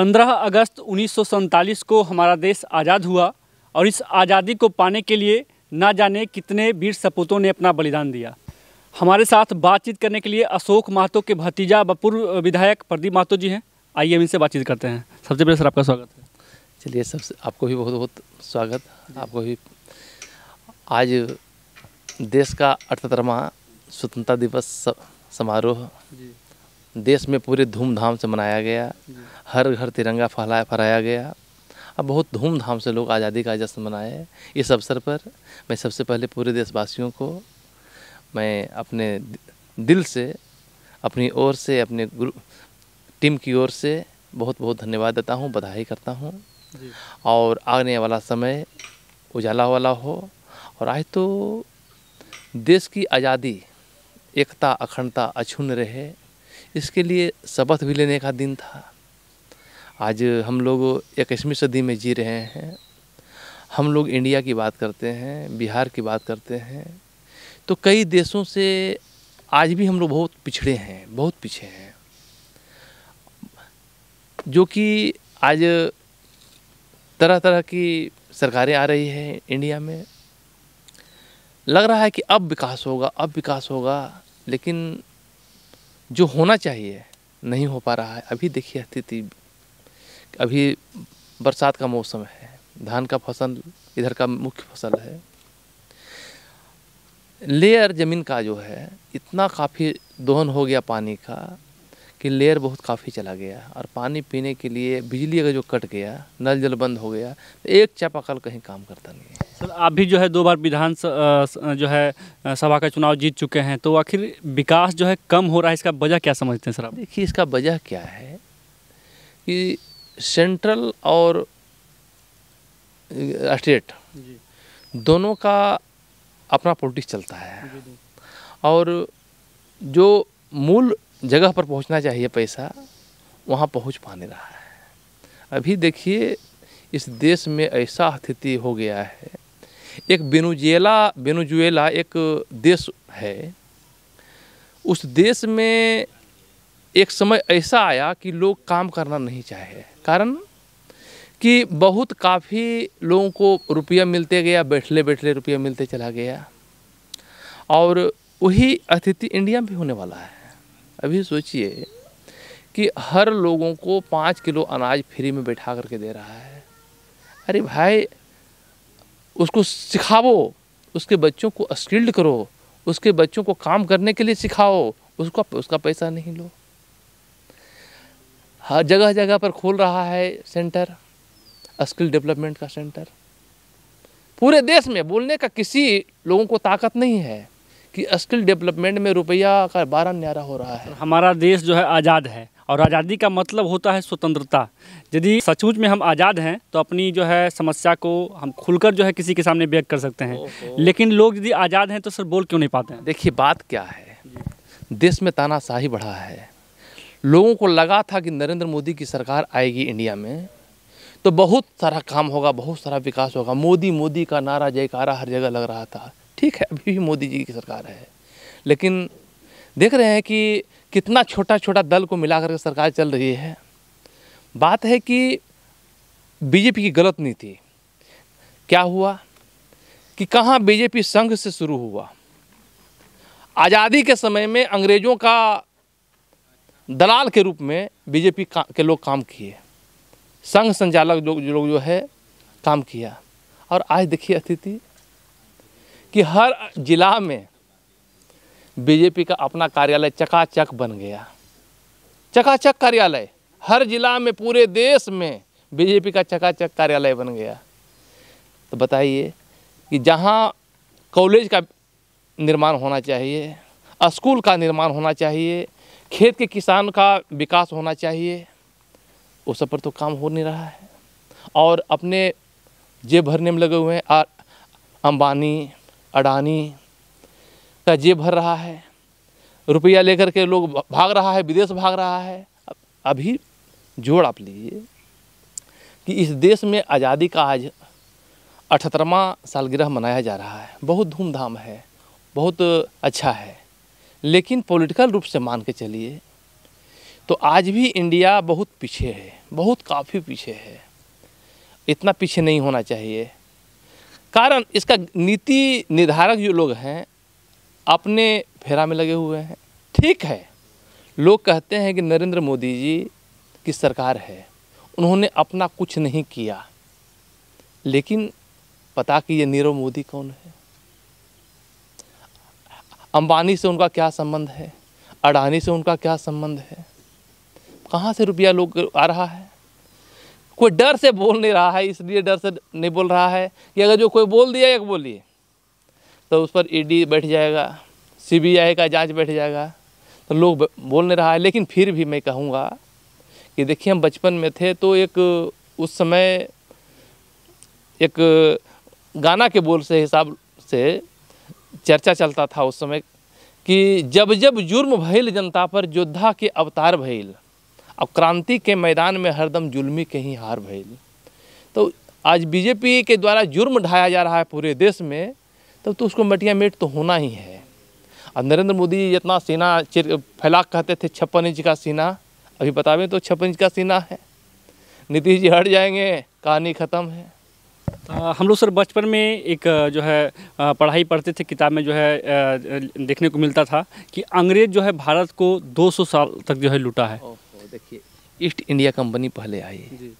15 अगस्त उन्नीस को हमारा देश आज़ाद हुआ और इस आज़ादी को पाने के लिए ना जाने कितने वीर सपूतों ने अपना बलिदान दिया हमारे साथ बातचीत करने के लिए अशोक महतो के भतीजा व पूर्व विधायक प्रदीप महतो जी हैं आइए हम इनसे बातचीत करते हैं सबसे पहले सर आपका स्वागत है चलिए सर आपको भी बहुत बहुत स्वागत आपको भी आज देश का अठहत्तरवा स्वतंत्रता दिवस समारोह देश में पूरे धूमधाम से मनाया गया हर घर तिरंगा फहलाया फहराया गया अब बहुत धूमधाम से लोग आज़ादी का जश्न मनाए इस अवसर पर मैं सबसे पहले पूरे देशवासियों को मैं अपने दिल से अपनी ओर से अपने ग्रुप टीम की ओर से बहुत बहुत धन्यवाद देता हूँ बधाई करता हूँ और आने वाला समय उजाला वाला हो और आज तो देश की आज़ादी एकता अखंडता अछून रहे इसके लिए शपथ भी लेने का दिन था आज हम लोग इक्कीसवीं सदी में जी रहे हैं हम लोग इंडिया की बात करते हैं बिहार की बात करते हैं तो कई देशों से आज भी हम लोग बहुत पिछड़े हैं बहुत पीछे हैं जो कि आज तरह तरह की सरकारें आ रही हैं इंडिया में लग रहा है कि अब विकास होगा अब विकास होगा लेकिन जो होना चाहिए नहीं हो पा रहा है अभी देखिए स्थिति अभी बरसात का मौसम है धान का फसल इधर का मुख्य फसल है लेयर ज़मीन का जो है इतना काफ़ी दोहन हो गया पानी का कि लेयर बहुत काफ़ी चला गया और पानी पीने के लिए बिजली अगर जो कट गया नल जल बंद हो गया तो एक चापाकल कहीं काम करता नहीं है सर आप भी जो है दो बार विधान जो है सभा का चुनाव जीत चुके हैं तो आखिर विकास जो है कम हो रहा है इसका वजह क्या समझते हैं सर आप देखिए इसका वजह क्या है कि सेंट्रल और स्टेट दोनों का अपना पॉलिटिक्स चलता है और जो मूल जगह पर पहुंचना चाहिए पैसा वहाँ पहुंच पा नहीं रहा है अभी देखिए इस देश में ऐसा स्थिति हो गया है एक बेनुजेला बेनुजुएला एक देश है उस देश में एक समय ऐसा आया कि लोग काम करना नहीं चाहे कारण कि बहुत काफ़ी लोगों को रुपया मिलते गया बैठले बैठले रुपया मिलते चला गया और वही स्थिति इंडिया में भी होने वाला है अभी सोचिए कि हर लोगों को पाँच किलो अनाज फ्री में बैठा करके दे रहा है अरे भाई उसको सिखाओ उसके बच्चों को स्किल्ड करो उसके बच्चों को काम करने के लिए सिखाओ उसका उसका पैसा नहीं लो हर जगह जगह पर खोल रहा है सेंटर स्किल डेवलपमेंट का सेंटर पूरे देश में बोलने का किसी लोगों को ताकत नहीं है कि स्किल डेवलपमेंट में रुपया का बारह न्यारा हो रहा है हमारा देश जो है आज़ाद है और आज़ादी का मतलब होता है स्वतंत्रता यदि सचमुच में हम आज़ाद हैं तो अपनी जो है समस्या को हम खुलकर जो है किसी के सामने व्यक्त कर सकते हैं लेकिन लोग यदि आज़ाद हैं तो सर बोल क्यों नहीं पाते हैं देखिए बात क्या है देश में तानाशाही बढ़ा है लोगों को लगा था कि नरेंद्र मोदी की सरकार आएगी इंडिया में तो बहुत सारा काम होगा बहुत सारा विकास होगा मोदी मोदी का नारा जयकारा हर जगह लग रहा था ठीक है अभी भी मोदी जी की सरकार है लेकिन देख रहे हैं कि कितना छोटा छोटा दल को मिला करके सरकार चल रही है बात है कि बीजेपी की गलत नीति क्या हुआ कि कहाँ बीजेपी संघ से शुरू हुआ आज़ादी के समय में अंग्रेज़ों का दलाल के रूप में बीजेपी के लोग काम किए संघ संचालक लोग जो, जो, जो है काम किया और आज देखिए स्थिति कि हर जिला में बीजेपी का अपना कार्यालय चकाचक बन गया चकाचक कार्यालय हर जिला में पूरे देश में बीजेपी का चकाचक कार्यालय बन गया तो बताइए कि जहाँ कॉलेज का निर्माण होना चाहिए स्कूल का निर्माण होना चाहिए खेत के किसान का विकास होना चाहिए उस सब पर तो काम हो नहीं रहा है और अपने जेब भरने में लगे हुए हैं अंबानी अडानी का जेब भर रहा है रुपया लेकर के लोग भाग रहा है विदेश भाग रहा है अभी जोड़ आप लीजिए कि इस देश में आज़ादी का आज अठहत्तरवा सालगिरह मनाया जा रहा है बहुत धूमधाम है बहुत अच्छा है लेकिन पॉलिटिकल रूप से मान के चलिए तो आज भी इंडिया बहुत पीछे है बहुत काफ़ी पीछे है इतना पीछे नहीं होना चाहिए कारण इसका नीति निर्धारक जो लोग हैं अपने फेरा में लगे हुए हैं ठीक है लोग कहते हैं कि नरेंद्र मोदी जी की सरकार है उन्होंने अपना कुछ नहीं किया लेकिन पता कि ये नीरव मोदी कौन है अंबानी से उनका क्या संबंध है अडानी से उनका क्या संबंध है कहाँ से रुपया लोग आ रहा है कोई डर से बोल नहीं रहा है इसलिए डर से नहीं बोल रहा है कि अगर जो कोई बोल दिया एक बोलिए तो उस पर ईडी e बैठ जाएगा सीबीआई का जांच बैठ जाएगा तो लोग बोल नहीं रहा है लेकिन फिर भी मैं कहूँगा कि देखिए हम बचपन में थे तो एक उस समय एक गाना के बोल से हिसाब से चर्चा चलता था उस समय कि जब जब जुर्म भैल जनता पर योद्धा के अवतार भैल अब क्रांति के मैदान में हरदम जुलमी के ही हार भेल तो आज बीजेपी के द्वारा जुर्म ढाया जा रहा है पूरे देश में तब तो उसको मटिया मेट तो होना ही है अब नरेंद्र मोदी जी जितना सीना फैला कहते थे छप्पन इंच का सीना अभी बतावें तो छप्पन इंच का सीना है नीतीश जी हट जाएंगे कहानी ख़त्म है हम लोग सर बचपन में एक जो है पढ़ाई पढ़ते थे किताब में जो है देखने को मिलता था कि अंग्रेज़ जो है भारत को 200 साल तक जो है लूटा है देखिए ईस्ट इंडिया कंपनी पहले आई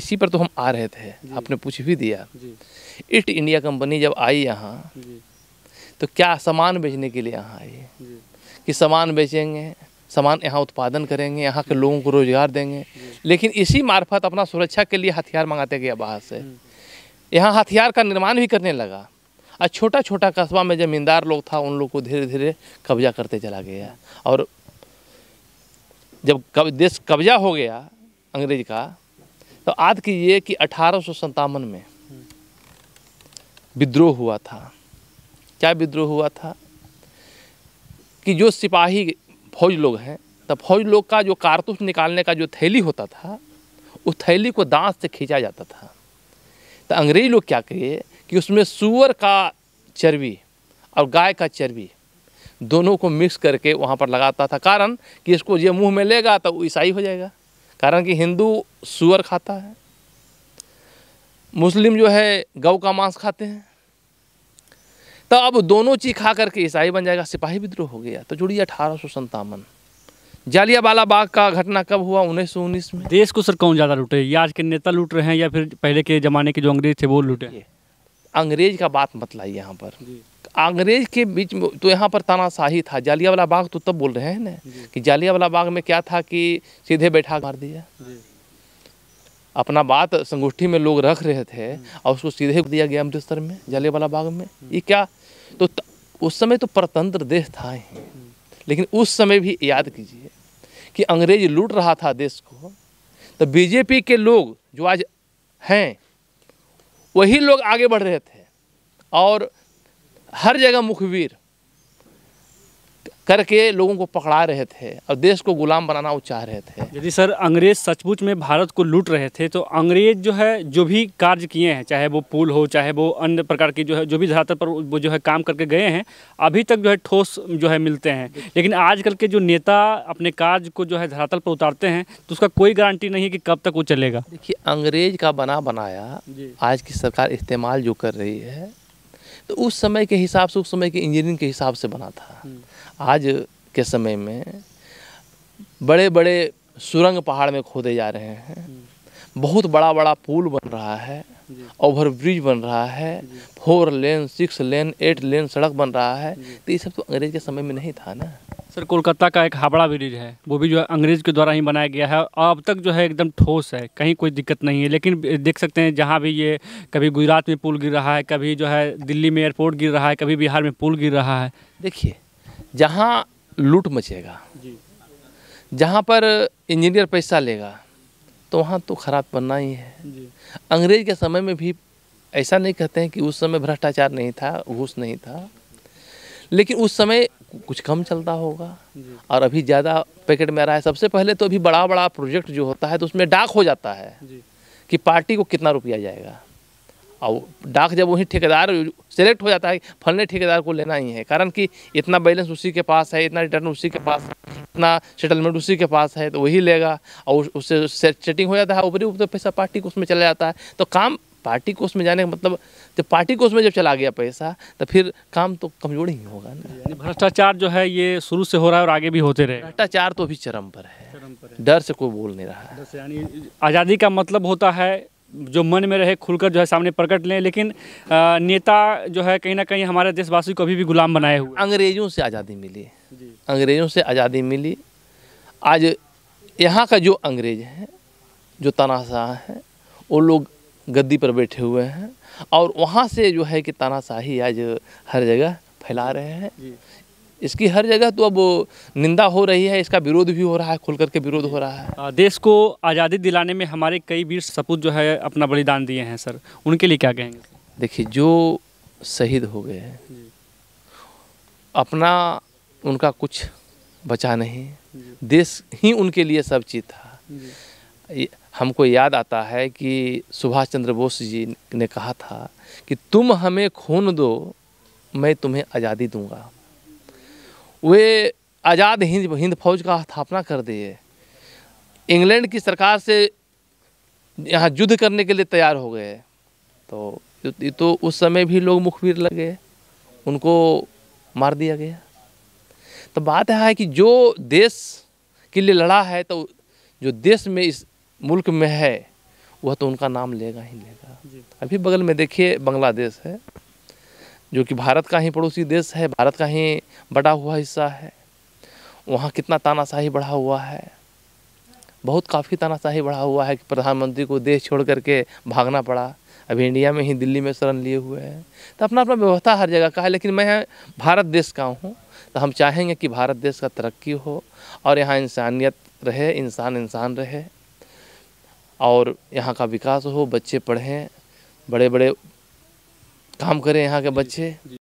इसी पर तो हम आ रहे थे आपने पूछ भी दिया ईस्ट इंडिया कंपनी जब आई यहाँ तो क्या सामान बेचने के लिए यहाँ आई कि सामान बेचेंगे सामान यहाँ उत्पादन करेंगे यहाँ के लोगों को रोजगार देंगे लेकिन इसी मार्फत अपना सुरक्षा के लिए हथियार मंगाते गया बाहर से हम्म। यहाँ हथियार का निर्माण भी करने लगा और छोटा छोटा कस्बा में जमींदार लोग था उन लोग को धीरे धीरे कब्जा करते चला गया और जब कब देश कब्जा हो गया अंग्रेज का तो याद कीजिए कि अठारह में विद्रोह हुआ था क्या विद्रोह हुआ था कि जो सिपाही फौज लोग हैं तो फौज लोग का जो कारतूस निकालने का जो थैली होता था उस थैली को दांत से खींचा जाता था तो अंग्रेज लोग क्या किए कि उसमें सुअर का चर्बी और गाय का चर्बी दोनों को मिक्स करके वहाँ पर लगाता था कारण कि इसको ये मुंह में लेगा तो ईसाई हो जाएगा कारण कि हिंदू सुअर खाता है मुस्लिम जो है गौ का मांस खाते हैं तो अब दोनों चीज़ खा करके ईसाई बन जाएगा सिपाही विद्रोह हो गया तो जुड़ी अठारह सौ संतावन जालियावाला बाग का घटना कब हुआ उन्नीस सौ उन्नीस में देश को सर कौन ज़्यादा लूटे या आज के नेता लूट रहे हैं या फिर पहले के ज़माने के जो अंग्रेज थे वो लूटे अंग्रेज का बात मत लाइए यहाँ पर अंग्रेज के बीच में तो यहाँ पर तानाशाही था जालियावाला बाग तो तब बोल रहे हैं ना कि जालियावाला बाग में क्या था कि सीधे बैठा मार दिया अपना बात संगोष्ठी में लोग रख रहे थे हम्म। और उसको सीधे दिया गया अमृतसर में जालियावाला बाग में ये क्या तो त, उस समय तो परतंत्र देश था ही हम्म। लेकिन उस समय भी याद कीजिए कि अंग्रेज लूट रहा था देश को तो बीजेपी के लोग जो आज हैं वही लोग आगे बढ़ रहे थे और हर जगह मुखबिर करके लोगों को पकड़ा रहे थे और देश को गुलाम बनाना वो चाह रहे थे यदि सर अंग्रेज सचमुच में भारत को लूट रहे थे तो अंग्रेज जो है जो भी कार्य किए हैं चाहे वो पुल हो चाहे वो अन्य प्रकार की जो है जो भी धरातल पर वो जो है काम करके गए हैं अभी तक जो है ठोस जो है मिलते हैं लेकिन आजकल के जो नेता अपने कार्य को जो है धरातल पर उतारते हैं तो उसका कोई गारंटी नहीं है कि कब तक वो चलेगा देखिए अंग्रेज का बना बनाया आज की सरकार इस्तेमाल जो कर रही है तो उस समय के हिसाब से उस समय के इंजीनियरिंग के हिसाब से बना था हम्म। आज के समय में बड़े बड़े सुरंग पहाड़ में खोदे जा रहे हैं हम्म। बहुत बड़ा बड़ा पुल बन रहा है ओवर ब्रिज बन रहा है four lane six lane eight lane सड़क बन रहा है तो ये सब तो अंग्रेज के समय में नहीं था ना उत्तर कोलकाता का एक हावड़ा ब्रिज है वो भी जो है अंग्रेज़ के द्वारा ही बनाया गया है और अब तक जो है एकदम ठोस है कहीं कोई दिक्कत नहीं है लेकिन देख सकते हैं जहाँ भी ये कभी गुजरात में पुल गिर रहा है कभी जो है दिल्ली में एयरपोर्ट गिर रहा है कभी बिहार में पुल गिर रहा है देखिए जहाँ लूट मचेगा जहाँ पर इंजीनियर पैसा लेगा तो वहाँ तो खराब बनना ही है अंग्रेज के समय में भी ऐसा नहीं कहते हैं कि उस समय भ्रष्टाचार नहीं था घूस नहीं था लेकिन उस समय कुछ कम चलता होगा और अभी ज़्यादा पैकेट में आ रहा है सबसे पहले तो अभी बड़ा बड़ा प्रोजेक्ट जो होता है तो उसमें डाक हो जाता है कि पार्टी को कितना रुपया जाएगा और डाक जब वही ठेकेदार सेलेक्ट हो जाता है फलने ठेकेदार को लेना ही है कारण कि इतना बैलेंस उसी के पास है इतना रिटर्न उसी के पास इतना सेटलमेंट उसी के पास है तो वही लेगा और उससे सेटिंग हो जाता है ऊपरी ऊपर तो पैसा पार्टी को उसमें चला जाता है तो काम पार्टी कोष में जाने का मतलब जब पार्टी कोष में जब चला गया पैसा तो फिर काम तो कमजोर ही होगा ना भ्रष्टाचार जो है ये शुरू से हो रहा है और आगे भी होते रहे भ्रष्टाचार तो अभी चरम पर है डर से कोई बोल नहीं रहा है आज़ादी का मतलब होता है जो मन में रहे खुलकर जो है सामने प्रकट लें लेकिन नेता जो है कहीं ना कहीं हमारे देशवासी को अभी भी गुलाम बनाए हुए अंग्रेज़ों से आज़ादी मिली अंग्रेज़ों से आज़ादी मिली आज यहाँ का जो अंग्रेज हैं जो तनाशाह हैं वो लोग गद्दी पर बैठे हुए हैं और वहाँ से जो है कि तानाशाही आज हर जगह फैला रहे हैं इसकी हर जगह तो अब निंदा हो रही है इसका विरोध भी हो रहा है खुल करके विरोध हो रहा है देश को आज़ादी दिलाने में हमारे कई वीर सपूत जो है अपना बलिदान दिए हैं सर उनके लिए क्या कहेंगे देखिए जो शहीद हो गए हैं अपना उनका कुछ बचा नहीं देश ही उनके लिए सब चीज़ था हमको याद आता है कि सुभाष चंद्र बोस जी ने कहा था कि तुम हमें खून दो मैं तुम्हें आज़ादी दूंगा वे आज़ाद हिंद हिंद फौज का स्थापना कर दिए इंग्लैंड की सरकार से यहाँ युद्ध करने के लिए तैयार हो गए तो तो उस समय भी लोग मुखबिर लगे उनको मार दिया गया तो बात है कि जो देश के लिए लड़ा है तो जो देश में इस मुल्क में है वह तो उनका नाम लेगा ही लेगा अभी बगल में देखिए बांग्लादेश है जो कि भारत का ही पड़ोसी देश है भारत का ही बड़ा हुआ हिस्सा है वहाँ कितना तानाशाही बढ़ा हुआ है बहुत काफ़ी तानाशाही बढ़ा हुआ है कि प्रधानमंत्री को देश छोड़ करके भागना पड़ा अभी इंडिया में ही दिल्ली में शरण लिए हुए हैं तो अपना अपना व्यवस्था हर जगह का है लेकिन मैं भारत देश का हूँ तो हम चाहेंगे कि भारत देश का तरक्की हो और यहाँ इंसानियत रहे इंसान इंसान रहे और यहाँ का विकास हो बच्चे पढ़ें बड़े बड़े काम करें यहाँ के बच्चे